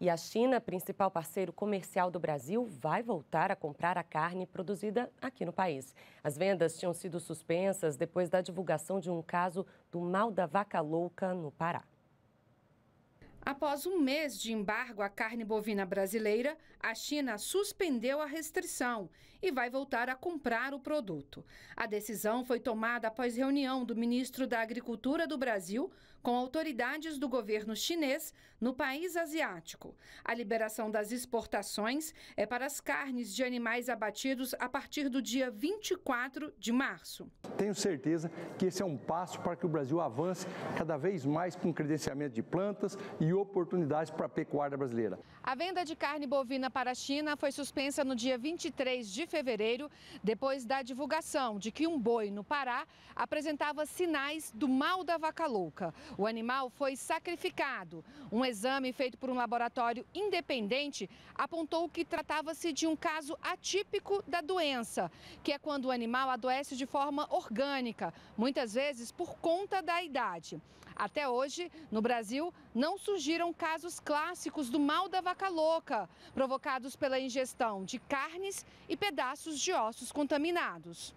E a China, principal parceiro comercial do Brasil, vai voltar a comprar a carne produzida aqui no país. As vendas tinham sido suspensas depois da divulgação de um caso do mal da vaca louca no Pará. Após um mês de embargo à carne bovina brasileira, a China suspendeu a restrição e vai voltar a comprar o produto. A decisão foi tomada após reunião do ministro da Agricultura do Brasil com autoridades do governo chinês no país asiático. A liberação das exportações é para as carnes de animais abatidos a partir do dia 24 de março. Tenho certeza que esse é um passo para que o Brasil avance cada vez mais com o credenciamento de plantas e oportunidades para a pecuária brasileira. A venda de carne bovina para a China foi suspensa no dia 23 de fevereiro, depois da divulgação de que um boi no Pará apresentava sinais do mal da vaca louca. O animal foi sacrificado. Um exame feito por um laboratório independente apontou que tratava-se de um caso atípico da doença, que é quando o animal adoece de forma orgânica, muitas vezes por conta da idade. Até hoje, no Brasil, não surgiu surgiram casos clássicos do mal da vaca louca, provocados pela ingestão de carnes e pedaços de ossos contaminados.